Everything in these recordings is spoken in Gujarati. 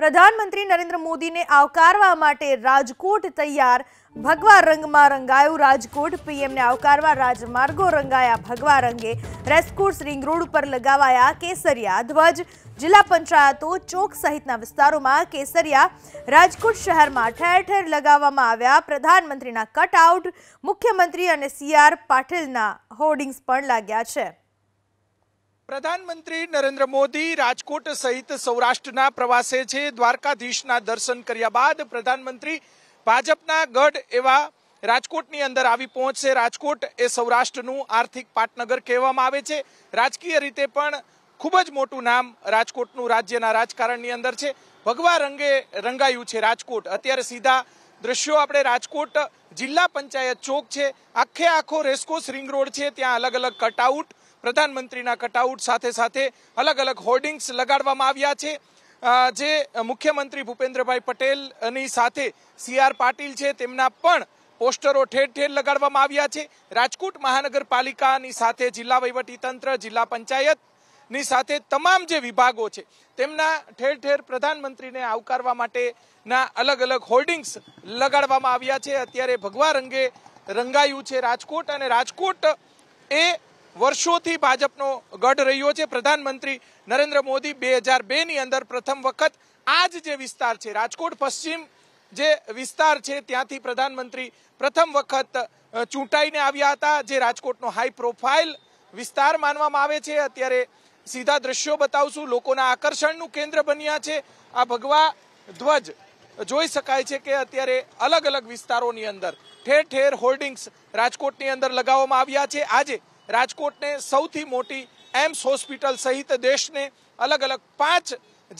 પ્રધાનમંત્રી નરેન્દ્ર મોદીને આવકારવા માટે રાજકોટ તૈયાર ભગવા રંગમાં રંગાયું રાજકોટ પીએમને આવકારવા રાજમાર્ગો રંગાયા ભગવા રંગે રેસકોર્સ રિંગ રોડ પર લગાવાયા કેસરિયા ધ્વજ જિલ્લા પંચાયતો ચોક સહિતના વિસ્તારોમાં કેસરિયા રાજકોટ શહેરમાં ઠેર ઠેર લગાવવામાં આવ્યા પ્રધાનમંત્રીના કટઆઉટ મુખ્યમંત્રી અને સીઆર પાટીલના હોર્ડિંગ્સ પણ લાગ્યા છે પ્રધાનમંત્રી નરેન્દ્ર મોદી રાજકોટ સહિત સૌરાષ્ટ્રના પ્રવાસે છે દ્વારકાધીશના દર્શન કર્યા બાદ પ્રધાનમંત્રી ભાજપના ગઢ એવા રાજકોટની અંદર આવી પહોંચશે રાજકોટ એ સૌરાષ્ટ્રનું આર્થિક પાટનગર કહેવામાં આવે છે રાજકીય રીતે પણ ખૂબ જ મોટું નામ રાજકોટનું રાજ્યના રાજકારણની અંદર છે ભગવા રંગે રંગાયું છે રાજકોટ અત્યારે સીધા દ્રશ્યો આપણે રાજકોટ જિલ્લા પંચાયત ચોક છે આખે આખો રેસકોસ રિંગ રોડ છે ત્યાં અલગ અલગ કટઆઉટ પ્રધાનમંત્રીના કટઆઉટ સાથે સાથે અલગ અલગ હોર્ડિંગ્સ લગાડવામાં આવ્યા છે જે મુખ્યમંત્રી ભૂપેન્દ્રભાઈ પટેલની સાથે સીઆર પાટીલ છે તેમના પણ પોસ્ટરો ઠેર ઠેર લગાડવામાં આવ્યા છે રાજકોટ મહાનગરપાલિકાની સાથે જિલ્લા વહીવટીતંત્ર જિલ્લા પંચાયત ની સાથે તમામ જે વિભાગો છે તેમના ઠેર ઠેર પ્રધાનમંત્રીને આવકારવા માટેના અલગ અલગ હોર્ડિંગ્સ લગાડવામાં આવ્યા છે અત્યારે ભગવા રંગે રંગાયું છે રાજકોટ અને રાજકોટ એ વર્ષોથી ભાજપનો ગઢ રહ્યો છે પ્રધાનમંત્રી નરેન્દ્ર મોદી બે હજાર બેની અંદર પ્રથમ વખત આ જ જે વિસ્તાર છે રાજકોટ પશ્ચિમ જે વિસ્તાર છે ત્યાંથી પ્રધાનમંત્રી પ્રથમ વખત ચૂંટાઈને આવ્યા હતા જે રાજકોટનો હાઈ પ્રોફાઇલ વિસ્તાર માનવામાં આવે છે અત્યારે સીધા દ્રશ્યો બતાવશું લોકોના આકર્ષણનું કેન્દ્ર બન્યા છે આ ભગવા ધ્વજ જોઈ શકાય છે કે અત્યારે અલગ અલગ વિસ્તારોની અંદર ઠેર ઠેર હોર્ડિંગ્સ રાજકોટની અંદર લગાવવામાં આવ્યા છે આજે રાજકોટને સૌથી મોટી એમ્સ હોસ્પિટલ સહિત દેશને અલગ અલગ પાંચ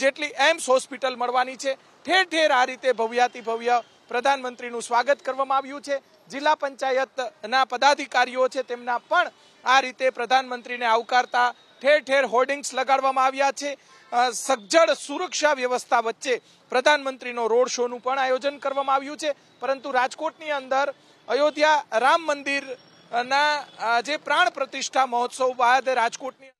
જેટલી એમ્સ હોસ્પિટલ મળવાની છે ઠેર ઠેર આ રીતે ભવ્યાતિ ભવ્ય પ્રધાનમંત્રીનું સ્વાગત કરવામાં આવ્યું છે જિલ્લા પંચાયતના પદાધિકારીઓ છે તેમના પણ આ રીતે પ્રધાનમંત્રીને આવકારતા ઠેર ઠેર હોર્ડિંગ્સ લગાડવામાં આવ્યા છે સજ્જડ સુરક્ષા વ્યવસ્થા વચ્ચે પ્રધાનમંત્રીનો રોડ શોનું પણ આયોજન કરવામાં આવ્યું છે પરંતુ રાજકોટની અંદર અયોધ્યા રામ મંદિર ના જે પ્રાણ પ્રતિષ્ઠા મહોત્સવ બાદ રાજકોટની